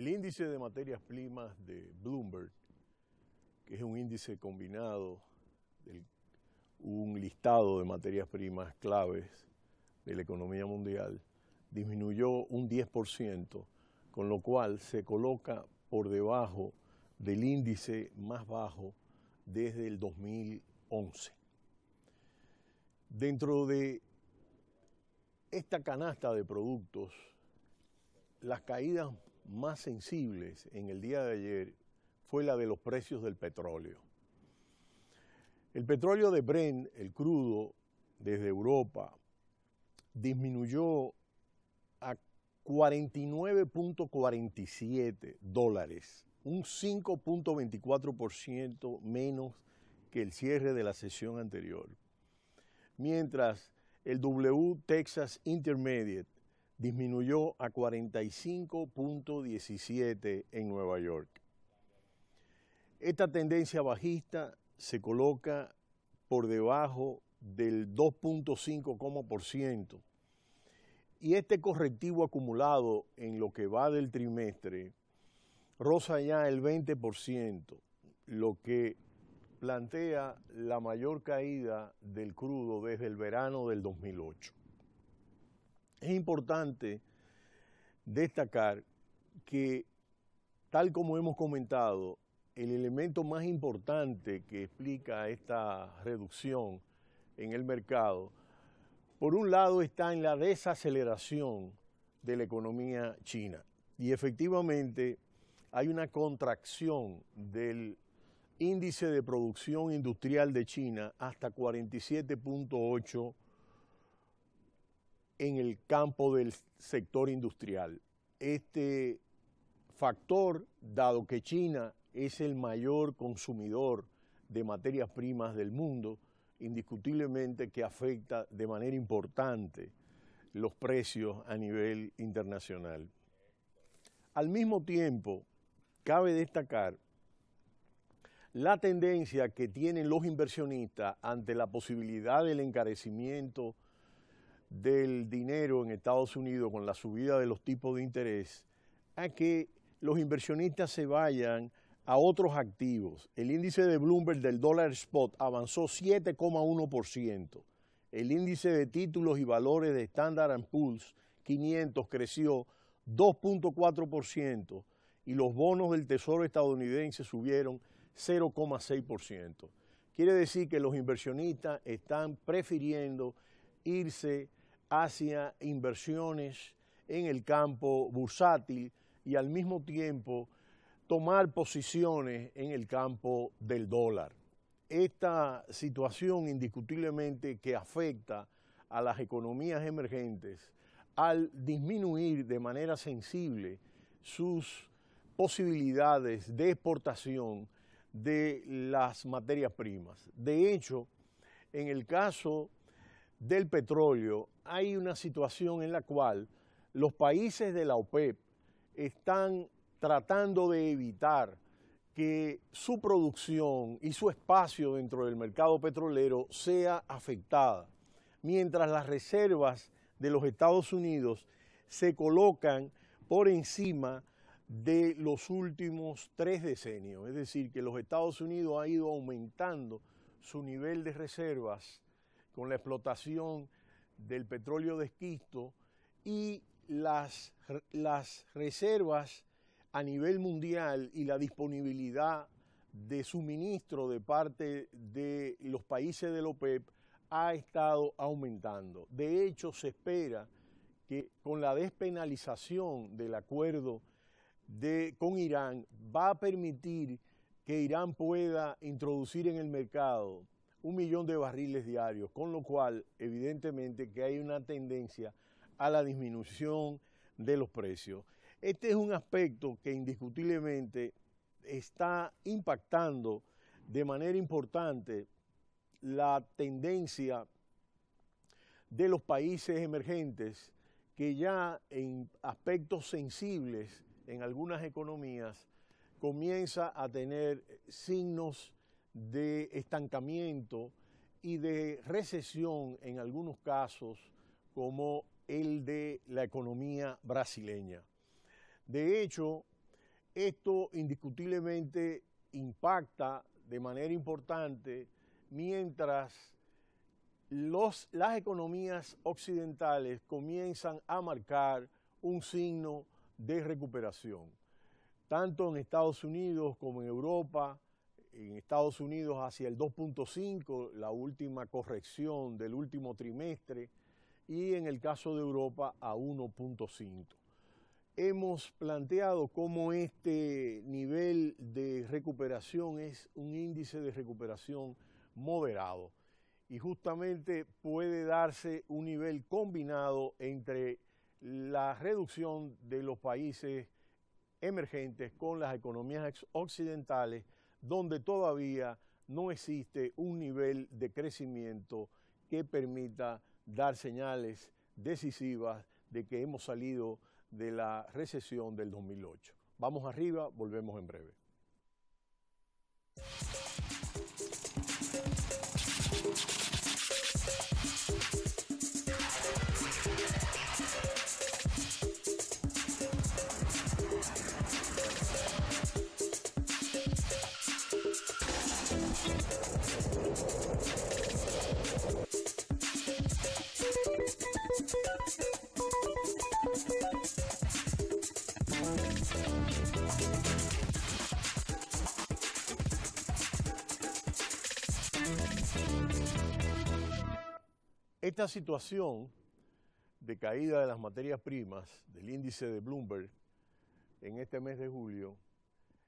El índice de materias primas de Bloomberg, que es un índice combinado, de un listado de materias primas claves de la economía mundial, disminuyó un 10%, con lo cual se coloca por debajo del índice más bajo desde el 2011. Dentro de esta canasta de productos, las caídas más sensibles en el día de ayer fue la de los precios del petróleo. El petróleo de Brent, el crudo, desde Europa, disminuyó a 49.47 dólares, un 5.24% menos que el cierre de la sesión anterior. Mientras el W Texas Intermediate disminuyó a 45.17 en Nueva York. Esta tendencia bajista se coloca por debajo del 2.5% y este correctivo acumulado en lo que va del trimestre roza ya el 20%, lo que plantea la mayor caída del crudo desde el verano del 2008. Es importante destacar que, tal como hemos comentado, el elemento más importante que explica esta reducción en el mercado, por un lado está en la desaceleración de la economía china. Y efectivamente hay una contracción del índice de producción industrial de China hasta 47.8 en el campo del sector industrial. Este factor, dado que China es el mayor consumidor de materias primas del mundo, indiscutiblemente que afecta de manera importante los precios a nivel internacional. Al mismo tiempo, cabe destacar la tendencia que tienen los inversionistas ante la posibilidad del encarecimiento del dinero en Estados Unidos con la subida de los tipos de interés a que los inversionistas se vayan a otros activos. El índice de Bloomberg del dólar spot avanzó 7,1%. El índice de títulos y valores de Standard Poor's 500 creció 2.4% y los bonos del Tesoro estadounidense subieron 0,6%. Quiere decir que los inversionistas están prefiriendo irse hacia inversiones en el campo bursátil y al mismo tiempo tomar posiciones en el campo del dólar. Esta situación indiscutiblemente que afecta a las economías emergentes al disminuir de manera sensible sus posibilidades de exportación de las materias primas. De hecho, en el caso del petróleo, hay una situación en la cual los países de la OPEP están tratando de evitar que su producción y su espacio dentro del mercado petrolero sea afectada, mientras las reservas de los Estados Unidos se colocan por encima de los últimos tres decenios. Es decir, que los Estados Unidos ha ido aumentando su nivel de reservas con la explotación del petróleo de esquisto y las, las reservas a nivel mundial y la disponibilidad de suministro de parte de los países de la OPEP ha estado aumentando. De hecho, se espera que con la despenalización del acuerdo de, con Irán va a permitir que Irán pueda introducir en el mercado un millón de barriles diarios, con lo cual evidentemente que hay una tendencia a la disminución de los precios. Este es un aspecto que indiscutiblemente está impactando de manera importante la tendencia de los países emergentes que ya en aspectos sensibles en algunas economías comienza a tener signos de estancamiento y de recesión en algunos casos, como el de la economía brasileña. De hecho, esto indiscutiblemente impacta de manera importante mientras las economías occidentales comienzan a marcar un signo de recuperación, tanto en Estados Unidos como en Europa, en Estados Unidos hacia el 2.5, la última corrección del último trimestre, y en el caso de Europa a 1.5. Hemos planteado cómo este nivel de recuperación es un índice de recuperación moderado y justamente puede darse un nivel combinado entre la reducción de los países emergentes con las economías occidentales donde todavía no existe un nivel de crecimiento que permita dar señales decisivas de que hemos salido de la recesión del 2008. Vamos arriba, volvemos en breve. Esta situación de caída de las materias primas del índice de Bloomberg en este mes de julio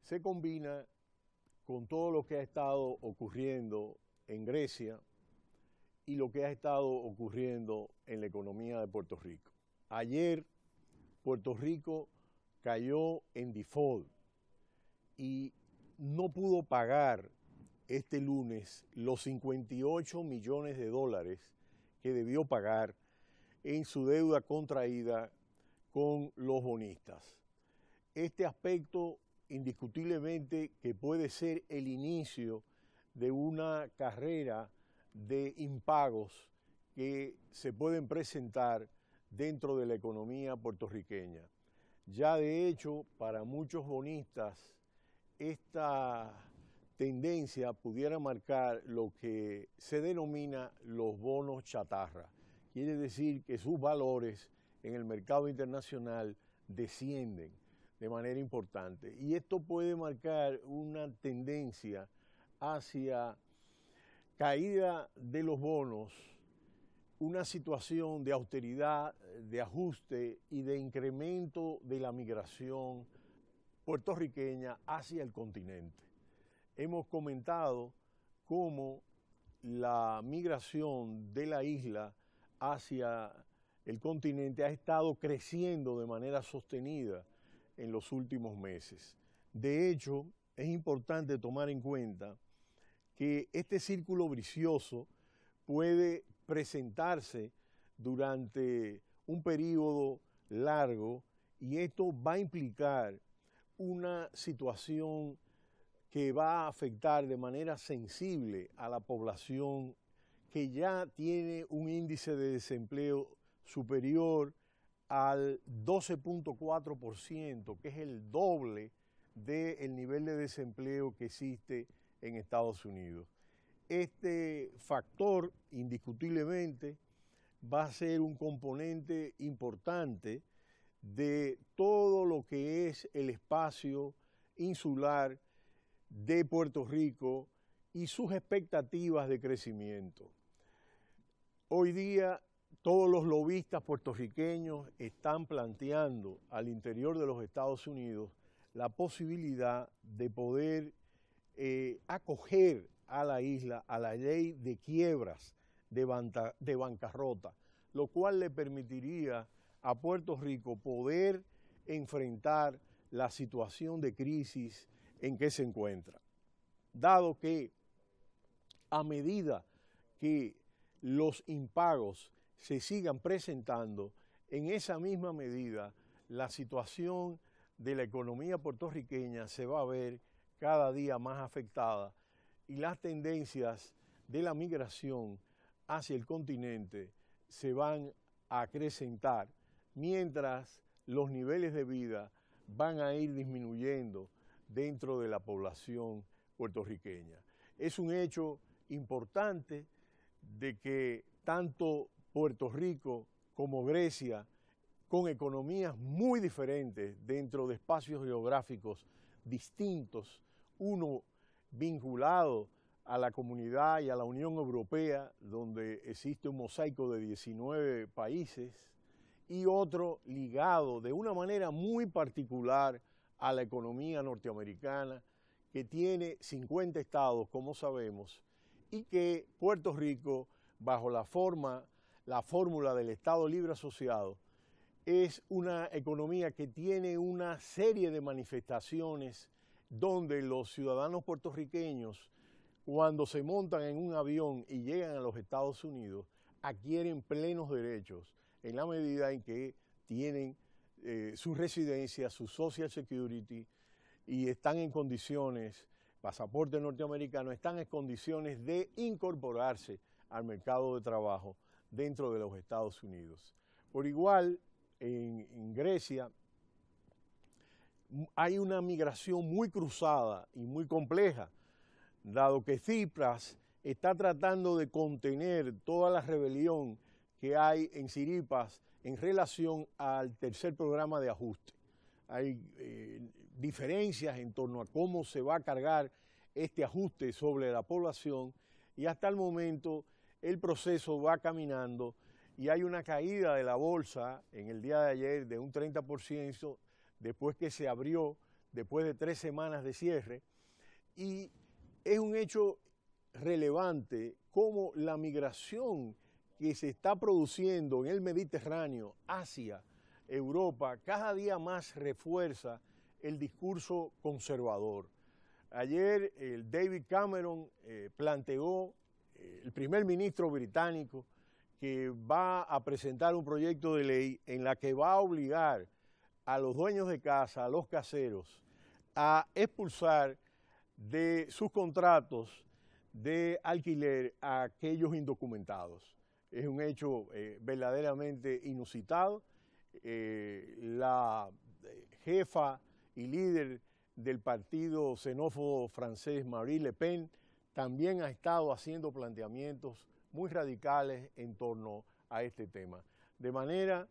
se combina con todo lo que ha estado ocurriendo en Grecia y lo que ha estado ocurriendo en la economía de Puerto Rico. Ayer Puerto Rico cayó en default y no pudo pagar este lunes los 58 millones de dólares que debió pagar en su deuda contraída con los bonistas. Este aspecto indiscutiblemente que puede ser el inicio de una carrera de impagos que se pueden presentar dentro de la economía puertorriqueña. Ya de hecho, para muchos bonistas, esta tendencia pudiera marcar lo que se denomina los bonos chatarra. Quiere decir que sus valores en el mercado internacional descienden de manera importante. Y esto puede marcar una tendencia hacia caída de los bonos, una situación de austeridad, de ajuste y de incremento de la migración puertorriqueña hacia el continente hemos comentado cómo la migración de la isla hacia el continente ha estado creciendo de manera sostenida en los últimos meses. De hecho, es importante tomar en cuenta que este círculo vicioso puede presentarse durante un periodo largo y esto va a implicar una situación que va a afectar de manera sensible a la población que ya tiene un índice de desempleo superior al 12.4%, que es el doble del nivel de desempleo que existe en Estados Unidos. Este factor indiscutiblemente va a ser un componente importante de todo lo que es el espacio insular de Puerto Rico y sus expectativas de crecimiento. Hoy día todos los lobistas puertorriqueños están planteando al interior de los Estados Unidos la posibilidad de poder eh, acoger a la isla a la ley de quiebras de, de bancarrota, lo cual le permitiría a Puerto Rico poder enfrentar la situación de crisis en qué se encuentra. Dado que a medida que los impagos se sigan presentando, en esa misma medida la situación de la economía puertorriqueña se va a ver cada día más afectada y las tendencias de la migración hacia el continente se van a acrecentar mientras los niveles de vida van a ir disminuyendo dentro de la población puertorriqueña. Es un hecho importante de que tanto Puerto Rico como Grecia, con economías muy diferentes dentro de espacios geográficos distintos, uno vinculado a la comunidad y a la Unión Europea, donde existe un mosaico de 19 países, y otro ligado de una manera muy particular a la economía norteamericana, que tiene 50 estados, como sabemos, y que Puerto Rico, bajo la forma, la fórmula del Estado Libre Asociado, es una economía que tiene una serie de manifestaciones donde los ciudadanos puertorriqueños, cuando se montan en un avión y llegan a los Estados Unidos, adquieren plenos derechos en la medida en que tienen eh, su residencia, su Social Security y están en condiciones, pasaporte norteamericano, están en condiciones de incorporarse al mercado de trabajo dentro de los Estados Unidos. Por igual, en, Grecia hay una migración muy cruzada y muy compleja, dado que Cipras está tratando de contener toda la rebelión que hay en Siripas en relación al tercer programa de ajuste. Hay eh, diferencias en torno a cómo se va a cargar este ajuste sobre la población y hasta el momento el proceso va caminando y hay una caída de la bolsa en el día de ayer de un 30% después que se abrió, después de tres semanas de cierre. Y es un hecho relevante cómo la migración que se está produciendo en el Mediterráneo, Asia, Europa, cada día más refuerza el discurso conservador. Ayer el David Cameron eh, planteó, eh, el primer ministro británico, que va a presentar un proyecto de ley en la que va a obligar a los dueños de casa, a los caseros, a expulsar de sus contratos de alquiler a aquellos indocumentados es un hecho eh, verdaderamente inusitado. Eh, la eh, jefa y líder del partido xenófobo francés, Marie Le Pen, también ha estado haciendo planteamientos muy radicales en torno a este tema. De manera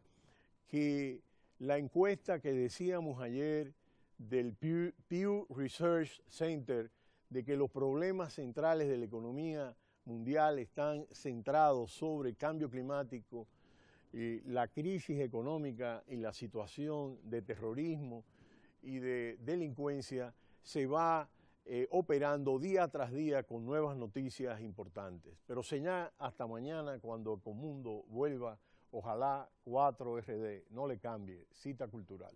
que la encuesta que decíamos ayer del Pew Research Center de que los problemas centrales de la economía mundial están centrados sobre el cambio climático, y eh, la crisis económica y la situación de terrorismo y de delincuencia se va eh, operando día tras día con nuevas noticias importantes. Pero señal hasta mañana cuando Comundo vuelva, ojalá 4RD no le cambie, cita cultural.